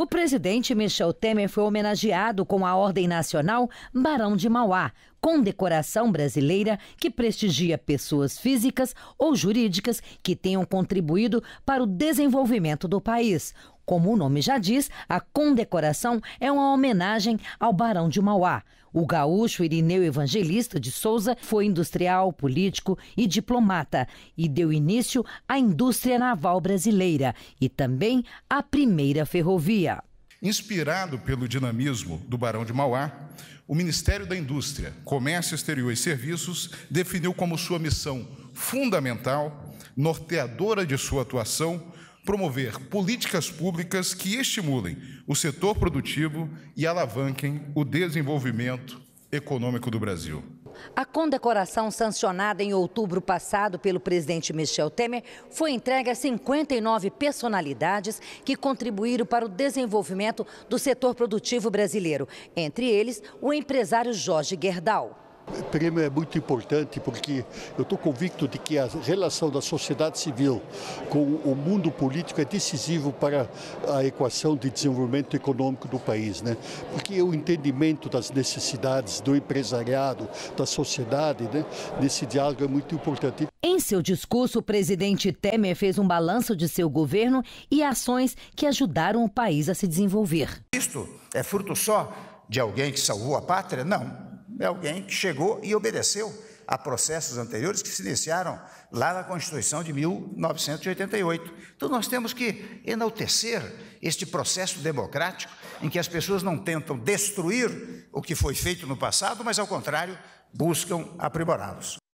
O presidente Michel Temer foi homenageado com a Ordem Nacional Barão de Mauá, condecoração brasileira que prestigia pessoas físicas ou jurídicas que tenham contribuído para o desenvolvimento do país. Como o nome já diz, a condecoração é uma homenagem ao Barão de Mauá. O gaúcho Irineu Evangelista de Souza foi industrial, político e diplomata e deu início à indústria naval brasileira e também à primeira ferrovia. Inspirado pelo dinamismo do Barão de Mauá, o Ministério da Indústria, Comércio Exterior e Serviços definiu como sua missão fundamental, norteadora de sua atuação, promover políticas públicas que estimulem o setor produtivo e alavanquem o desenvolvimento econômico do Brasil. A condecoração sancionada em outubro passado pelo presidente Michel Temer foi entregue a 59 personalidades que contribuíram para o desenvolvimento do setor produtivo brasileiro, entre eles o empresário Jorge Gerdau prêmio é muito importante porque eu estou convicto de que a relação da sociedade civil com o mundo político é decisivo para a equação de desenvolvimento econômico do país, né? Porque o entendimento das necessidades do empresariado, da sociedade, né? Nesse diálogo é muito importante. Em seu discurso, o presidente Temer fez um balanço de seu governo e ações que ajudaram o país a se desenvolver. Isto é fruto só de alguém que salvou a pátria? Não é alguém que chegou e obedeceu a processos anteriores que se iniciaram lá na Constituição de 1988. Então, nós temos que enaltecer este processo democrático em que as pessoas não tentam destruir o que foi feito no passado, mas, ao contrário, buscam aprimorá-los.